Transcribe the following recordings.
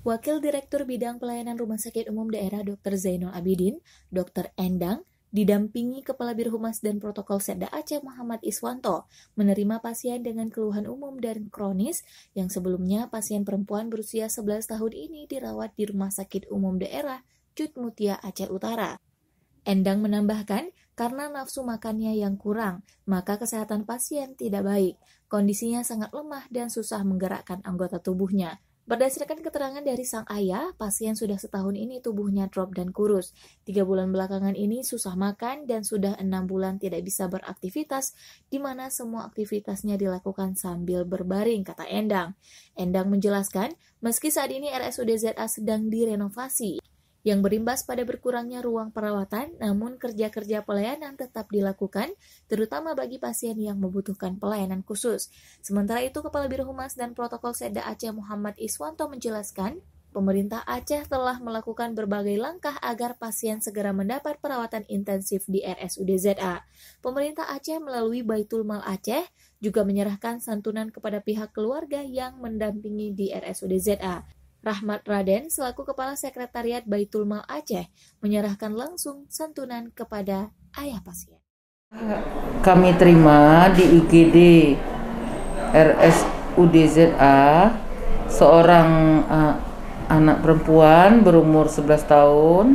Wakil Direktur Bidang Pelayanan Rumah Sakit Umum Daerah Dr. Zainul Abidin, Dr. Endang, didampingi Kepala Birhumas dan Protokol Setda Aceh Muhammad Iswanto menerima pasien dengan keluhan umum dan kronis yang sebelumnya pasien perempuan berusia 11 tahun ini dirawat di Rumah Sakit Umum Daerah Cut Mutia Aceh Utara. Endang menambahkan, karena nafsu makannya yang kurang, maka kesehatan pasien tidak baik. Kondisinya sangat lemah dan susah menggerakkan anggota tubuhnya. Berdasarkan keterangan dari sang ayah, pasien sudah setahun ini tubuhnya drop dan kurus. Tiga bulan belakangan ini susah makan dan sudah enam bulan tidak bisa beraktivitas, di mana semua aktivitasnya dilakukan sambil berbaring, kata Endang. Endang menjelaskan, meski saat ini RSUD ZA sedang direnovasi, yang berimbas pada berkurangnya ruang perawatan, namun kerja-kerja pelayanan tetap dilakukan, terutama bagi pasien yang membutuhkan pelayanan khusus. Sementara itu, Kepala Biro Humas dan Protokol Seda Aceh Muhammad Iswanto menjelaskan, pemerintah Aceh telah melakukan berbagai langkah agar pasien segera mendapat perawatan intensif di RSUD ZA. Pemerintah Aceh melalui Baitul Mal Aceh juga menyerahkan santunan kepada pihak keluarga yang mendampingi di RSUD ZA. Rahmat Raden selaku Kepala Sekretariat Baitul Mal Aceh menyerahkan langsung santunan kepada ayah pasien. Kami terima di IGD RSUDZA seorang uh, anak perempuan berumur 11 tahun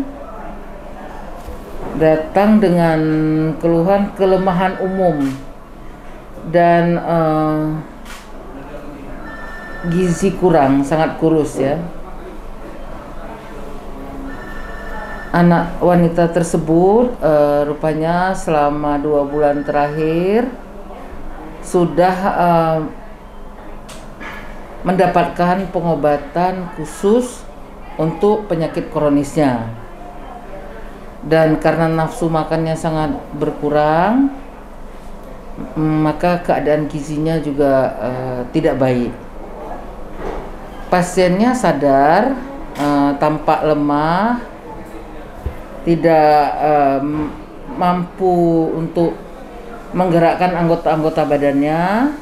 datang dengan keluhan kelemahan umum dan uh, gizi kurang, sangat kurus ya. Anak wanita tersebut e, rupanya selama dua bulan terakhir sudah e, mendapatkan pengobatan khusus untuk penyakit kronisnya. Dan karena nafsu makannya sangat berkurang, maka keadaan gizinya juga uh, tidak baik pasiennya sadar, uh, tampak lemah, tidak um, mampu untuk menggerakkan anggota-anggota badannya.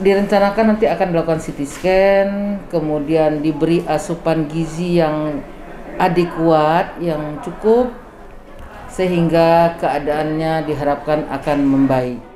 Direncanakan nanti akan dilakukan CT scan, kemudian diberi asupan gizi yang adekuat, yang cukup, sehingga keadaannya diharapkan akan membaik.